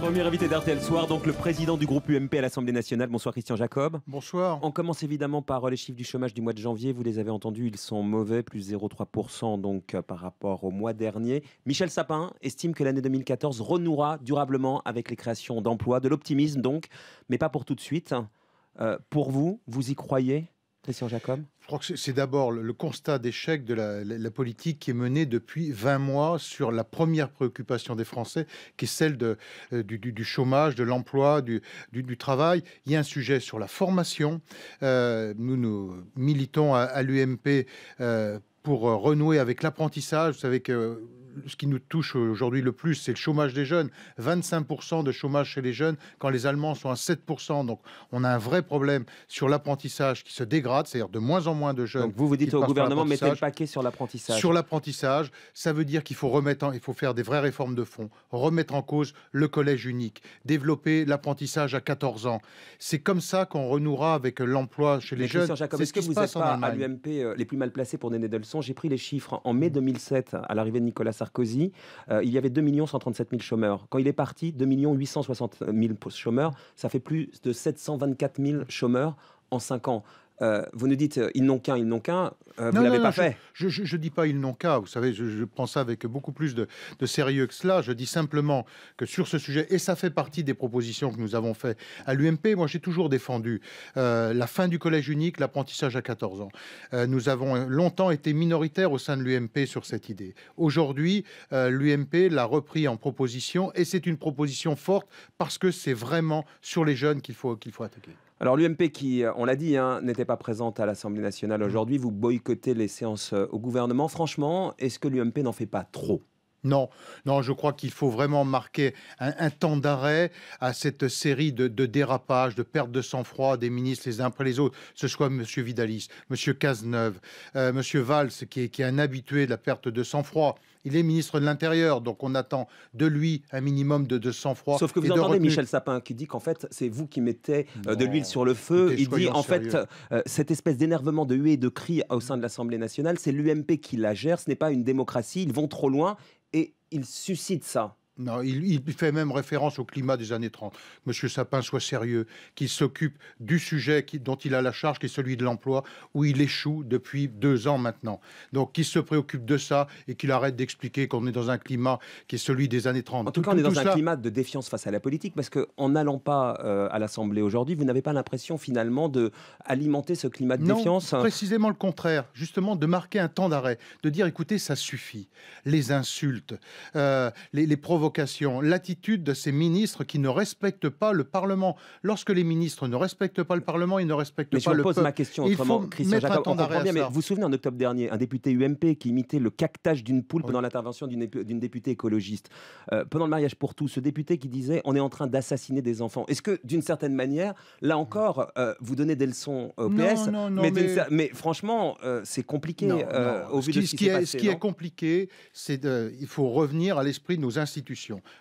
Premier invité d'RTL Soir, donc le président du groupe UMP à l'Assemblée nationale. Bonsoir Christian Jacob. Bonsoir. On commence évidemment par euh, les chiffres du chômage du mois de janvier. Vous les avez entendus, ils sont mauvais, plus 0,3% donc euh, par rapport au mois dernier. Michel Sapin estime que l'année 2014 renouera durablement avec les créations d'emplois, de l'optimisme donc, mais pas pour tout de suite. Euh, pour vous, vous y croyez Jacob Je crois que c'est d'abord le constat d'échec de la, politique qui est menée depuis 20 mois sur la première préoccupation des Français, qui est celle de, euh, du, chômage, de l'emploi, du, travail. Il y a un sujet sur la formation. Euh, nous, nous militons à, l'UMP. Euh, pour renouer avec l'apprentissage. Vous savez que ce qui nous touche aujourd'hui le plus, c'est le chômage des jeunes. 25% de chômage chez les jeunes, quand les Allemands sont à 7%. Donc, on a un vrai problème sur l'apprentissage qui se dégrade, c'est-à-dire de moins en moins de jeunes. Donc, vous vous dites au gouvernement, mettez le paquet sur l'apprentissage. Sur l'apprentissage, ça veut dire qu'il faut remettre, il faut faire des vraies réformes de fond, remettre en cause le collège unique, développer l'apprentissage à 14 ans. C'est comme ça qu'on renouera avec l'emploi chez les jeunes. Jacob, est-ce que vous êtes pas à l'UMP euh, les plus mal placés pour donner des leçons J'ai pris les chiffres en mai 2007 à l'arrivée de Nicolas euh, il y avait 2 137 000 chômeurs. Quand il est parti, 2 860 000 chômeurs, ça fait plus de 724 000 chômeurs en 5 ans. Euh, vous nous dites euh, ils n'ont qu'un, ils n'ont qu'un. Euh, vous ne l'avez pas fait. Je ne dis pas ils n'ont qu'un. Vous savez, je, prends ça avec beaucoup plus de, sérieux que cela. Je dis simplement que sur ce sujet, et ça fait partie des propositions que nous avons faites à l'UMP, moi j'ai toujours défendu la fin du collège unique, l'apprentissage à 14 ans. nous avons longtemps été minoritaires au sein de l'UMP sur cette idée. Aujourd'hui, l'UMP l'a repris en proposition et c'est une proposition forte parce que c'est vraiment sur les jeunes qu'il faut, qu'il faut attaquer. Alors l'UMP qui, euh, on l'a dit, hein, n'était pas présente à l'Assemblée nationale mm. aujourd'hui, vous boycottez les séances euh, au gouvernement. Franchement, est-ce que l'UMP n'en fait pas trop non, non, je crois qu'il faut vraiment marquer un, temps d'arrêt à cette série de, dérapages, de pertes de sang-froid des ministres les uns après les autres, que ce soit M. Vidalis, M. Cazeneuve, euh, M. Valls, qui qui est un habitué de la perte de sang-froid, il est ministre de l'Intérieur, donc on attend de lui un minimum de, de sang-froid. Sauf que vous entendez Michel Sapin qui dit qu'en fait, c'est vous qui mettez euh, de l'huile sur le feu. Il dit en fait, euh, cette espèce d'énervement de huées et de cris au sein de l'Assemblée nationale, c'est l'UMP qui la gère, ce n'est pas une démocratie, ils vont trop loin et ils suscitent ça. Non, il, fait même référence au climat des années 30. Monsieur Sapin, soit sérieux, qu'il s'occupe du sujet qui, dont il a la charge, qui est celui de l'emploi, où il échoue depuis deux ans maintenant. Donc, qu'il se préoccupe de ça et qu'il arrête d'expliquer qu'on est dans un climat qui est celui des années 30. En tout, cas, on est dans un climat de défiance face à la politique, parce qu'en n'allant pas euh, à l'Assemblée aujourd'hui, vous n'avez pas l'impression finalement de alimenter ce climat de non, défiance hein. précisément le contraire. Justement, de marquer un temps d'arrêt, de dire écoutez, ça suffit. Les insultes, euh, les, les provocations, l'attitude de ces ministres qui ne respectent pas le Parlement. Lorsque les ministres ne respectent pas le Parlement, ils ne respectent mais pas je pose ma question autrement, Christian vous vous souvenez, en octobre dernier, un député UMP qui imitait le cactage d'une poule pendant l'intervention d'une députée écologiste. Euh, pendant le mariage pour tous, ce député qui disait « on est en train d'assassiner des enfants ». Est-ce que, d'une certaine manière, là encore, euh, vous donnez des leçons au PS non, non, non, mais, franchement, euh, c'est compliqué au vu ce de ce qui, est, passé, Ce qui est compliqué, c'est il faut revenir à l'esprit de nos institutions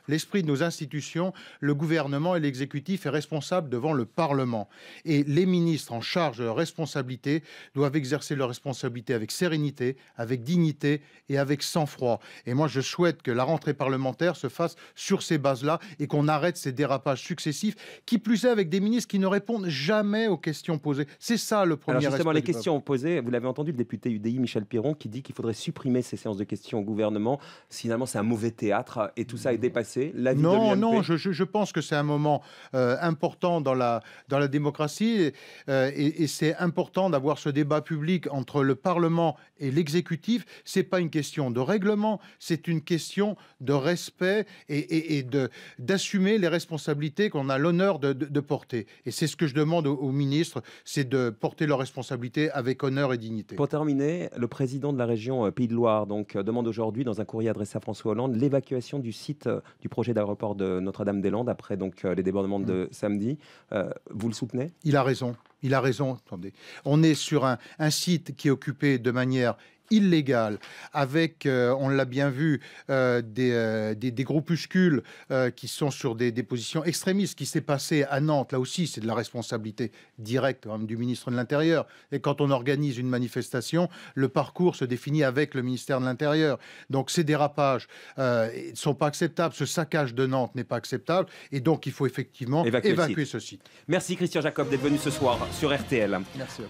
L'esprit de nos institutions, le gouvernement et l'exécutif est responsable devant le Parlement. Et les ministres en charge de leurs responsabilités doivent exercer leurs responsabilités avec sérénité, avec dignité et avec sang-froid. Et moi, je souhaite que la rentrée parlementaire se fasse sur ces bases-là et qu'on arrête ces dérapages successifs, qui plus est avec des ministres qui ne répondent jamais aux questions posées. C'est ça le premier Alors justement, les questions posées, vous l'avez entendu, le député UDI Michel Piron, qui dit qu'il faudrait supprimer ces séances de questions au gouvernement. Finalement, c'est un mauvais théâtre et tout ça est dépassé Non, de non, je, pense que c'est un moment euh, important dans la, dans la démocratie euh, et, c'est important d'avoir ce débat public entre le Parlement et l'exécutif. C'est pas une question de règlement, c'est une question de respect et, de, d'assumer les responsabilités qu'on a l'honneur de, de, porter. Et c'est ce que je demande aux, ministres, c'est de porter leurs responsabilités avec honneur et dignité. Pour terminer, le président de la région euh, Pays de Loire donc, demande aujourd'hui, dans un courrier adressé à François Hollande, l'évacuation du site euh, du projet d'aéroport de Notre-Dame-des-Landes après donc euh, les débordements de mm. samedi. Euh, vous le soutenez Il a raison. Il a raison. Attendez. On est sur un site qui est occupé de manière illégale, avec, euh, on l'a bien vu, euh, euh, des, groupuscules qui sont sur des, positions extrémistes. Ce qui s'est passé à Nantes, là aussi, c'est de la responsabilité directe du ministre de l'Intérieur. Et quand on organise une manifestation, le parcours se définit avec le ministère de l'Intérieur. Donc ces dérapages ne sont pas acceptables. Ce saccage de Nantes n'est pas acceptable. Et donc il faut effectivement évacuer, évacuer ce site. Merci Christian Jacob d'être venu ce soir sur RTL. Merci.